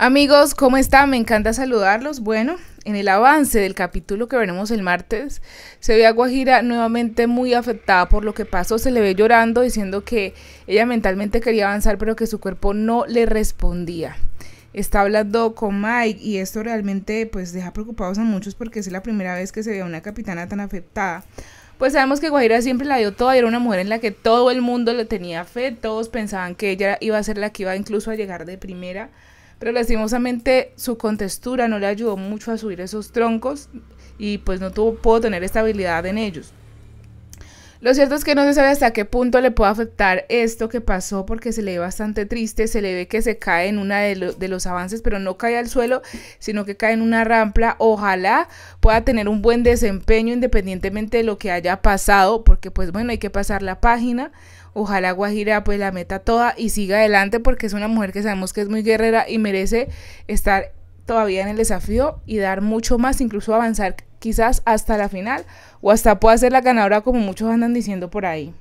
Amigos, ¿cómo están? Me encanta saludarlos. Bueno, en el avance del capítulo que veremos el martes, se ve a Guajira nuevamente muy afectada por lo que pasó, se le ve llorando diciendo que ella mentalmente quería avanzar pero que su cuerpo no le respondía. Está hablando con Mike y esto realmente pues deja preocupados a muchos porque es la primera vez que se ve a una capitana tan afectada. Pues sabemos que Guajira siempre la dio toda era una mujer en la que todo el mundo le tenía fe, todos pensaban que ella iba a ser la que iba incluso a llegar de primera pero lastimosamente su contextura no le ayudó mucho a subir esos troncos y pues no tuvo, pudo tener estabilidad en ellos. Lo cierto es que no se sabe hasta qué punto le puede afectar esto que pasó porque se le ve bastante triste, se le ve que se cae en una de, de los avances, pero no cae al suelo, sino que cae en una rampla. Ojalá pueda tener un buen desempeño independientemente de lo que haya pasado, porque pues bueno, hay que pasar la página. Ojalá Guajira pues la meta toda y siga adelante porque es una mujer que sabemos que es muy guerrera y merece estar todavía en el desafío y dar mucho más, incluso avanzar quizás hasta la final o hasta pueda ser la ganadora como muchos andan diciendo por ahí.